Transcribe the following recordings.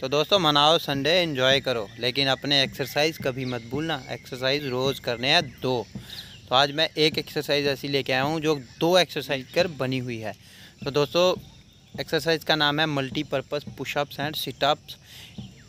तो दोस्तों मनाओ संडे इन्जॉय करो लेकिन अपने एक्सरसाइज कभी मत भूलना एक्सरसाइज रोज़ करने हैं दो तो आज मैं एक एक्सरसाइज ऐसी लेके आया हूँ जो दो एक्सरसाइज कर बनी हुई है तो दोस्तों एक्सरसाइज का नाम है मल्टीपर्पज़ पुशअप्स एंड सिटअप्स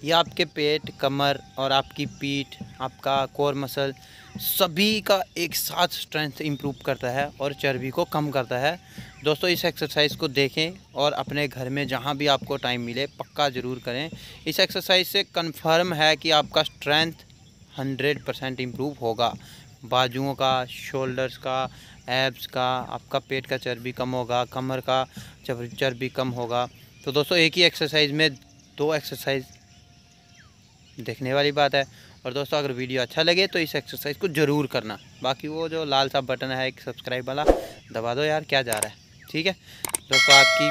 ये आपके पेट कमर और आपकी पीठ आपका कोर मसल सभी का एक साथ स्ट्रेंथ इम्प्रूव करता है और चर्बी को कम करता है दोस्तों इस एक्सरसाइज को देखें और अपने घर में जहाँ भी आपको टाइम मिले पक्का ज़रूर करें इस एक्सरसाइज से कंफर्म है कि आपका स्ट्रेंथ हंड्रेड परसेंट इम्प्रूव होगा बाजुओं का शोल्डर्स का एब्स का आपका पेट का चर्बी कम होगा कमर का चर्बी कम होगा तो दोस्तों एक ही एक्सरसाइज में दो एक्सरसाइज देखने वाली बात है और दोस्तों अगर वीडियो अच्छा लगे तो इस एक्सरसाइज को ज़रूर करना बाकी वो जो लाल सा बटन है एक सब्सक्राइब वाला दबा दो यार क्या जा रहा है ठीक है दोस्तों आपकी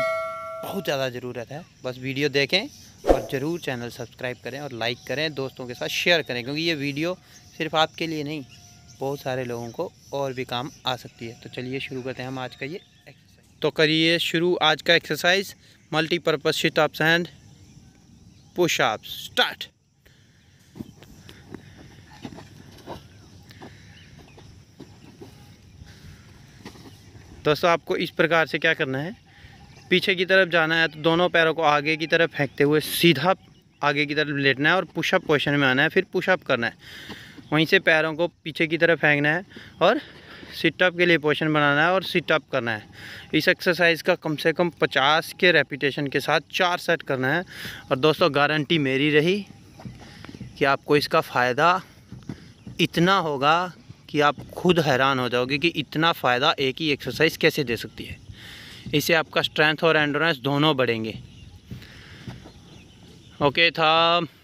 बहुत ज़्यादा ज़रूरत है बस वीडियो देखें और ज़रूर चैनल सब्सक्राइब करें और लाइक करें दोस्तों के साथ शेयर करें क्योंकि ये वीडियो सिर्फ आपके लिए नहीं बहुत सारे लोगों को और भी काम आ सकती है तो चलिए शुरू करते हैं हम आज का ये तो करिए शुरू आज का exercise multipurpose sheet ops and आप स्टार्ट दोस्तों आपको इस प्रकार से क्या करना है पीछे की तरफ जाना है तो दोनों पैरों को आगे की तरफ फेंकते हुए सीधा आगे की तरफ लेटना है और पुशअप पोजिशन में आना है फिर पुशअप करना है वहीं से पैरों को पीछे की तरफ फेंकना है और सिटअप के लिए पोजिशन बनाना है और सिटअप करना है इस एक्सरसाइज का कम से कम 50 के रेपिटेशन के साथ चार सेट करना है और दोस्तों गारंटी मेरी रही कि आपको इसका फ़ायदा इतना होगा कि आप खुद हैरान हो जाओगे कि इतना फ़ायदा एक ही एक्सरसाइज कैसे दे सकती है इससे आपका स्ट्रेंथ और एंडोरेंस दोनों बढ़ेंगे ओके था